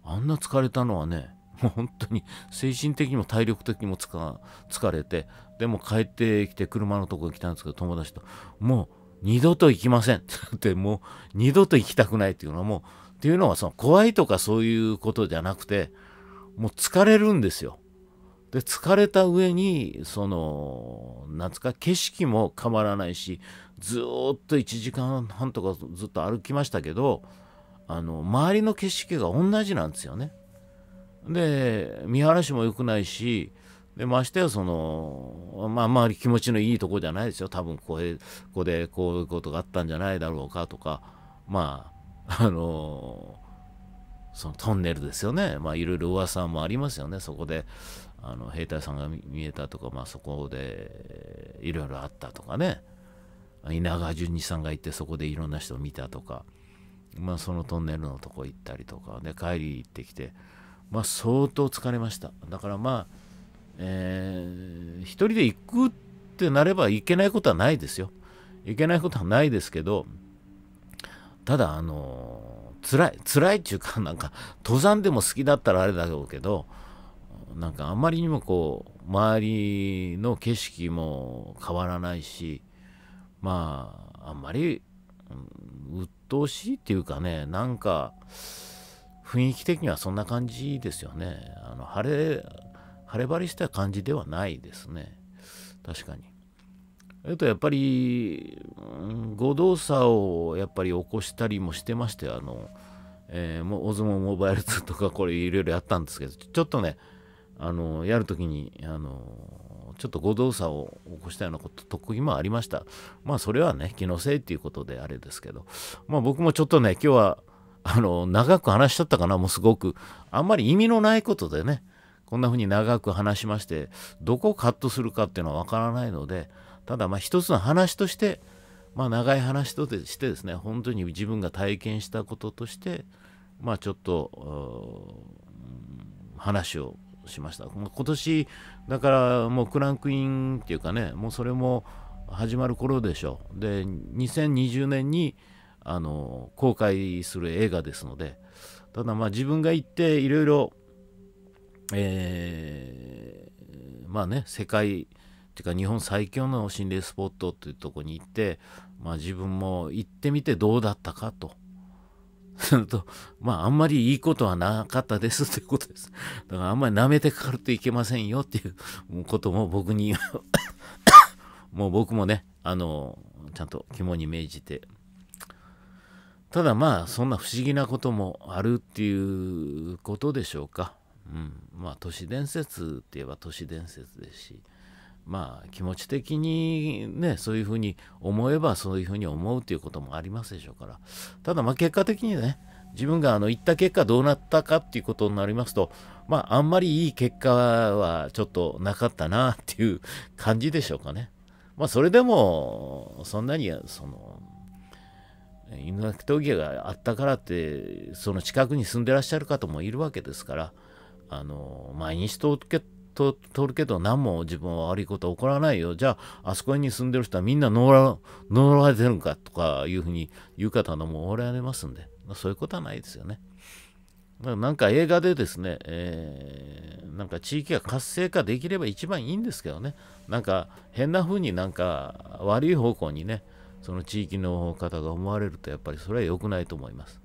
あんな疲れたのはねもう本当に精神的にも体力的にも疲れてでも帰ってきて車のとこに来たんですけど友達ともう二度と行きません <laughs> って言ってもう二度と行きたくないっていうのはもうっていうのはその怖いとかそういうことじゃなくてもう疲れるんですよ。で疲れた上にその何つか景色も変わらないしずっと1時間半とかずっと歩きましたけどあの周りの景色が同じなんですよね。で見晴らしも良くないしでましてやその、まあ、あんまり気持ちのいいとこじゃないですよ多分こここでこういうことがあったんじゃないだろうかとかまあ <laughs> あのそのトンネルですよねまあいろいろ噂もありますよねそこであの兵隊さんが見えたとか、まあ、そこでいろいろあったとかね稲川淳二さんが行ってそこでいろんな人を見たとか、まあ、そのトンネルのとこ行ったりとかで帰り行ってきて。まあ、相当疲れました。だからまあ、えー、一人で行くってなればいけないことはないですよ。いけないことはないですけど、ただ、あのー、辛い、辛いっていうか、なんか、登山でも好きだったらあれだろうけど、なんかあまりにもこう、周りの景色も変わらないし、まあ、あんまり、う鬱陶しいっていうかね、なんか、雰囲気的にはそんな感じですよね。あの晴れ、晴れ晴りした感じではないですね。確かに。えっと、やっぱり、ん、誤動作をやっぱり起こしたりもしてまして、あの、えー、もオズモモバイル2とかこれいろいろやったんですけど、ちょっとね、あの、やるときに、あの、ちょっと誤動作を起こしたようなこと、特技もありました。まあ、それはね、気のせいっていうことであれですけど、まあ僕もちょっとね、今日は、あの、長く話しとったかな、もうすごく。あんまり意味のないことでね、こんな風に長く話しまして、どこをカットするかっていうのはわからないので、ただまあ一つの話として、まあ長い話としてですね、本当に自分が体験したこととして、まあちょっと、話をしました。今年、だからもうクランクインっていうかね、もうそれも始まる頃でしょう。で、2020年に、あの公開する映画ですのでただまあ自分が行っていろいろえー、まあね世界っていうか日本最強の心霊スポットっていうとこに行って、まあ、自分も行ってみてどうだったかと。すると、まあ、あんまりいいことはなかったですってことです。だから、あんまり舐めてかかるといけませんよっていうことも僕にもう僕もね、あの、ちゃんと肝に銘じてただまあそんな不思議なこともあるっていうことでしょうか、うん、まあ都市伝説って言えば都市伝説ですしまあ気持ち的にねそういうふうに思えばそういうふうに思うっていうこともありますでしょうからただまあ結果的にね自分があの言った結果どうなったかっていうことになりますとまああんまりいい結果はちょっとなかったなっていう感じでしょうかねまあそれでもそんなにその犬鳴峠があったからってその近くに住んでらっしゃる方もいるわけですからあの毎日通け通るけど何も自分は悪いこと起こらないよじゃああそこに住んでる人はみんな呪われてるんかとかいうふうに言う方もおられますんで、まそういうことはないですよね。なんか映画でですね、えー、なんか地域が活性化できれば一番いいんですけどね、なんか変な風になんか悪い方向にね、その地域の方が思われるとやっぱりそれは良くないと思います。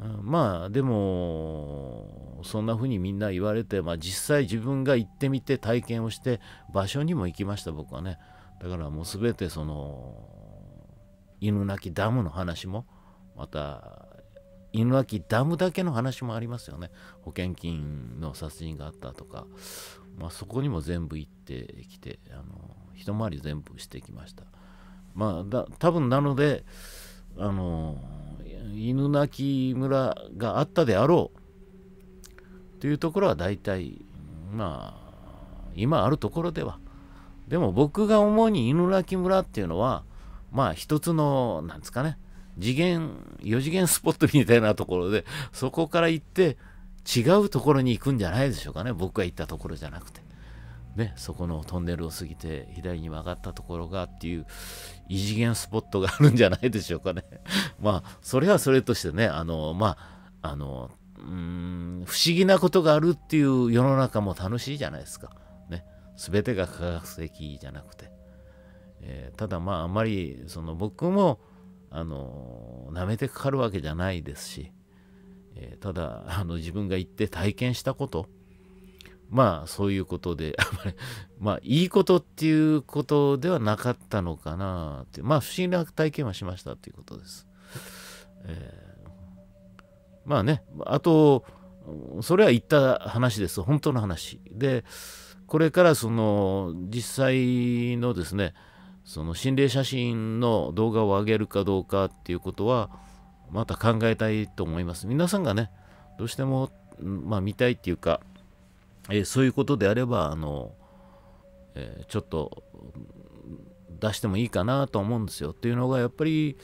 うん、まあでもそんな風にみんな言われて、まあ、実際自分が行ってみて体験をして場所にも行きました僕はねだからもう全てその犬鳴きダムの話もまた犬鳴きダムだけの話もありますよね保険金の殺人があったとか、まあ、そこにも全部行ってきてあの一回り全部してきました。まあ、多分なので、あの犬鳴村があったであろうというところは大体、まあ、今あるところでは。でも僕が主に犬鳴村っていうのは、まあ一つの、なんですかね、次元、四次元スポットみたいなところで、そこから行って違うところに行くんじゃないでしょうかね。僕が行ったところじゃなくて。ね、そこのトンネルを過ぎて左に曲がったところがっていう異次元スポットがあるんじゃないでしょうかね。<laughs> まあ、それはそれとしてね、あの、まあ、あの、うん、不思議なことがあるっていう世の中も楽しいじゃないですか。ね。全てが科学的じゃなくて。えー、ただまあ、あんまり、その僕も、あの、舐めてかかるわけじゃないですし、えー、ただ、あの、自分が行って体験したこと、まあそういうことで、<laughs> まあいいことっていうことではなかったのかなってまあ不思議な体験はしましたっていうことです。えー、まあね、あと、それは言った話です、本当の話。で、これからその実際のですね、その心霊写真の動画を上げるかどうかっていうことは、また考えたいと思います。皆さんがね、どうしても、まあ見たいっていうか、えそういうことであればあの、えちょっと出してもいいかなと思うんですよっていうのがやっぱり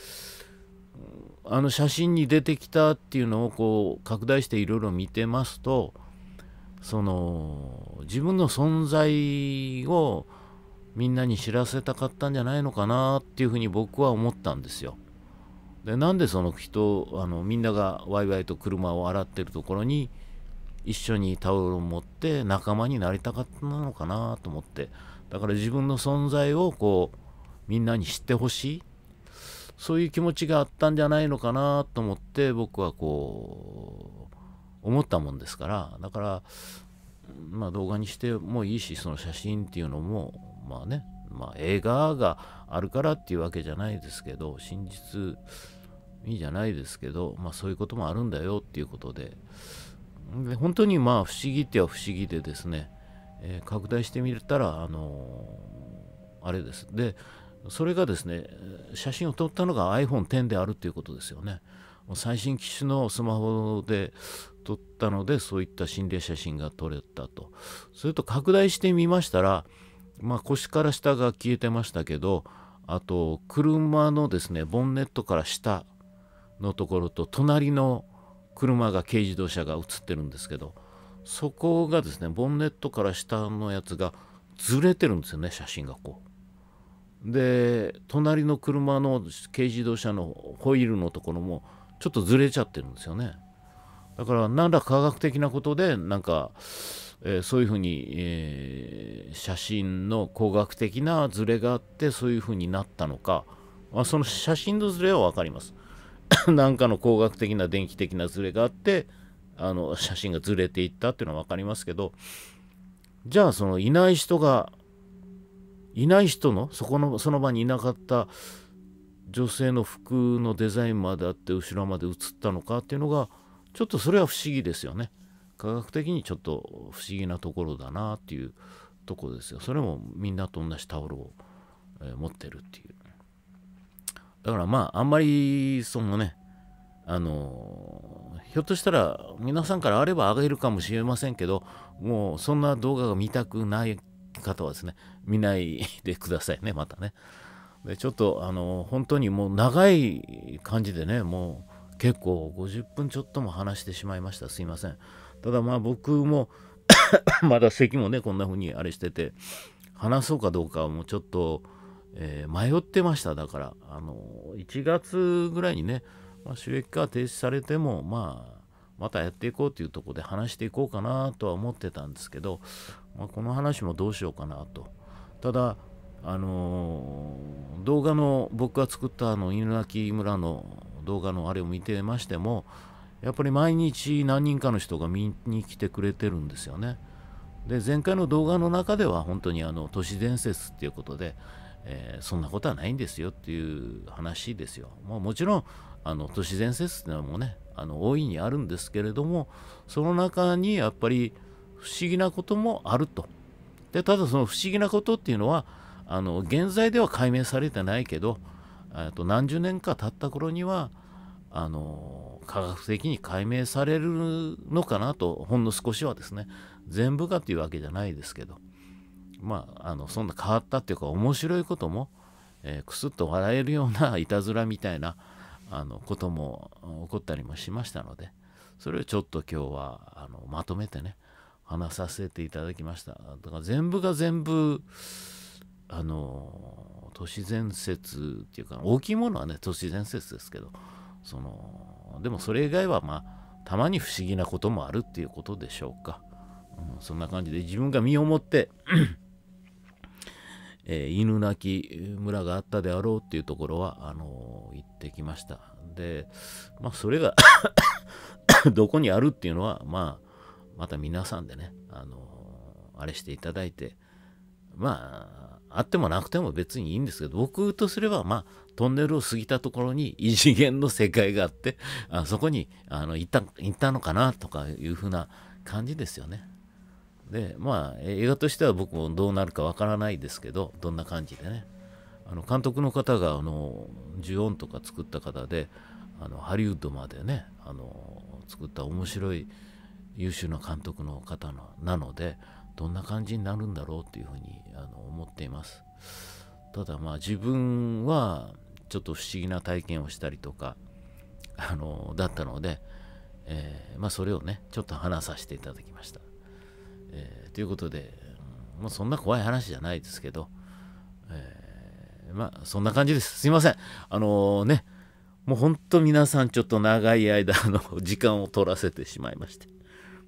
あの写真に出てきたっていうのをこう拡大していろいろ見てますとその自分の存在をみんなに知らせたかったんじゃないのかなっていうふうに僕は思ったんですよ。でなんでその人あのみんながワイワイと車を洗ってるところに一緒にタオルを持って仲間になりたかったのかなと思ってだから自分の存在をこうみんなに知ってほしいそういう気持ちがあったんじゃないのかなと思って僕はこう思ったもんですからだからまあ動画にしてもいいしその写真っていうのもまあねまあ映画があるからっていうわけじゃないですけど真実いいじゃないですけどまあそういうこともあるんだよっていうことで本当にまあ不思議っては不思議でですね、えー、拡大してみたら、あのー、あれです。で、それがですね、写真を撮ったのが iPhone X であるということですよね。最新機種のスマホで撮ったので、そういった心霊写真が撮れたと。それと拡大してみましたら、まあ、腰から下が消えてましたけど、あと、車のですね、ボンネットから下のところと、隣の車が軽自動車が映ってるんですけどそこがですねボンネットから下のやつがずれてるんですよね写真がこう。で隣の車の軽自動車のホイールのところもちょっとずれちゃってるんですよね。だから何ら科学的なことでなんか、えー、そういうふうに、えー、写真の工学的なズレがあってそういうふうになったのか、まあ、その写真のズレは分かります。何 <laughs> かの工学的な電気的なズレがあってあの写真がずれていったっていうのは分かりますけどじゃあそのいない人がいない人のそこのその場にいなかった女性の服のデザインまであって後ろまで写ったのかっていうのがちょっとそれは不思議ですよね。科学的にちょっと不思議なところだなっていうとこですよ。それもみんなと同じタオルを持ってるっていう。だからまあ、あんまり、そのね、あのひょっとしたら皆さんからあればあげるかもしれませんけど、もうそんな動画が見たくない方はですね、見ないでくださいね、またね。でちょっと、あの本当にもう長い感じでね、もう結構50分ちょっとも話してしまいました。すいません。ただまあ僕も <coughs> まだ咳もね、こんな風にあれしてて、話そうかどうかはもうちょっと、えー、迷ってました。だから、あのー、1月ぐらいにね、まあ、収益化は停止されても、まあ、またやっていこうというとこで話していこうかなとは思ってたんですけど、まあ、この話もどうしようかなと。ただ、あのー、動画の僕が作ったあの犬鳴村の動画のあれを見てましてもやっぱり毎日何人かの人が見に来てくれてるんですよね。で前回の動画の中では本当にあの都市伝説っていうことでえー、そんなことはないんですよっていう話ですよ。まあ、もちろんあの都市伝説っていうのもねあの大いにあるんですけれどもその中にやっぱり不思議なこともあると。でただその不思議なことっていうのはあの現在では解明されてないけどと何十年か経った頃にはあの科学的に解明されるのかなとほんの少しはですね全部かというわけじゃないですけど。まあ、あのそんな変わったっていうか面白いことも、えー、くすっと笑えるような <laughs> いたずらみたいなあのことも起こったりもしましたのでそれをちょっと今日はあのまとめてね話させていただきましただから全部が全部あの都市伝説っていうか大きいものはね都市伝説ですけどそのでもそれ以外はまあたまに不思議なこともあるっていうことでしょうか、うん、そんな感じで自分が身をもってえー、犬鳴き村があったであろうっていうところはあの行ってきましたでまあそれが <coughs> どこにあるっていうのはまあまた皆さんでねあのあれしていただいてまああってもなくても別にいいんですけど僕とすればまあトンネルを過ぎたところに異次元の世界があってあそこにあの行った行ったのかなとかいうふうな感じですよね。でまあ映画としては僕もどうなるかわからないですけどどんな感じでねあの監督の方があのジュオンとか作った方であのハリウッドまでねあの作った面白い優秀な監督の方のなのでどんな感じになるんだろうっていうふうにあの思っていますただまあ自分はちょっと不思議な体験をしたりとかあのだったので、えー、まあ、それをねちょっと話させていただきましたえー、ということで、うん、まあ、そんな怖い話じゃないですけど、えー、まあ、そんな感じです。すいません。あのー、ね、もうほんと皆さんちょっと長い間の時間を取らせてしまいまして、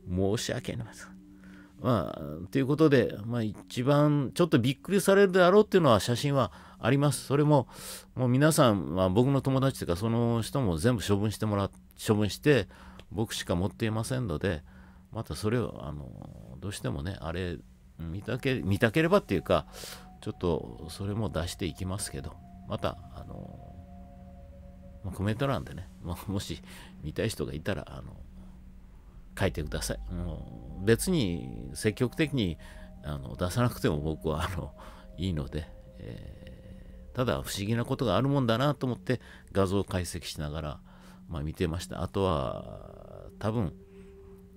申し訳ありません。まあ、ということで、まあ、一番ちょっとびっくりされるだろうっていうのは写真はあります。それも、もう皆さん、まあ、僕の友達というか、その人も全部処分してもら、処分して、僕しか持っていませんので、またそれを、あのどうしてもね、あれ、見たけ、見たければっていうか、ちょっと、それも出していきますけど、また、あの、まコメント欄でね、まもし見たい人がいたら、あの、書いてください。もう別に積極的にあの出さなくても僕はあのいいので、えー、ただ不思議なことがあるもんだなと思って画像解析しながら、まあ、見てました。あとは多分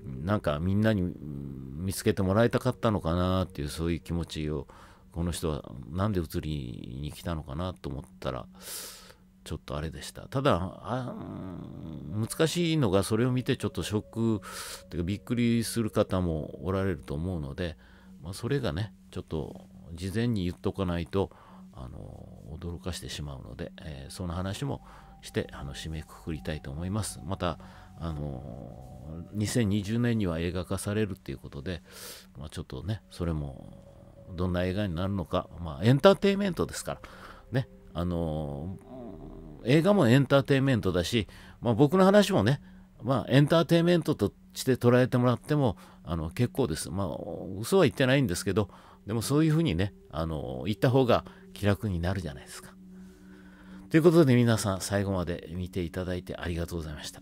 なんかみんなに見つけてもらいたかったのかなっていうそういう気持ちをこの人は何で移りに来たのかなと思ったらちょっとあれでしたただ難しいのがそれを見てちょっとショックてかびっくりする方もおられると思うので、まあ、それがねちょっと事前に言っとかないとあの驚かしてしまうので、えー、その話もしてあの締めくくりたいと思いますまたあの2020年には映画化されるっていうことで、まあ、ちょっとねそれもどんな映画になるのか、まあ、エンターテインメントですからねあの映画もエンターテインメントだし、まあ、僕の話もね、まあ、エンターテインメントとして捉えてもらってもあの結構です。まあ、嘘は言ってないんですけど、でもそういうふうにね、あの言った方が気楽になるじゃないですか。ということで皆さん最後まで見ていただいてありがとうございました。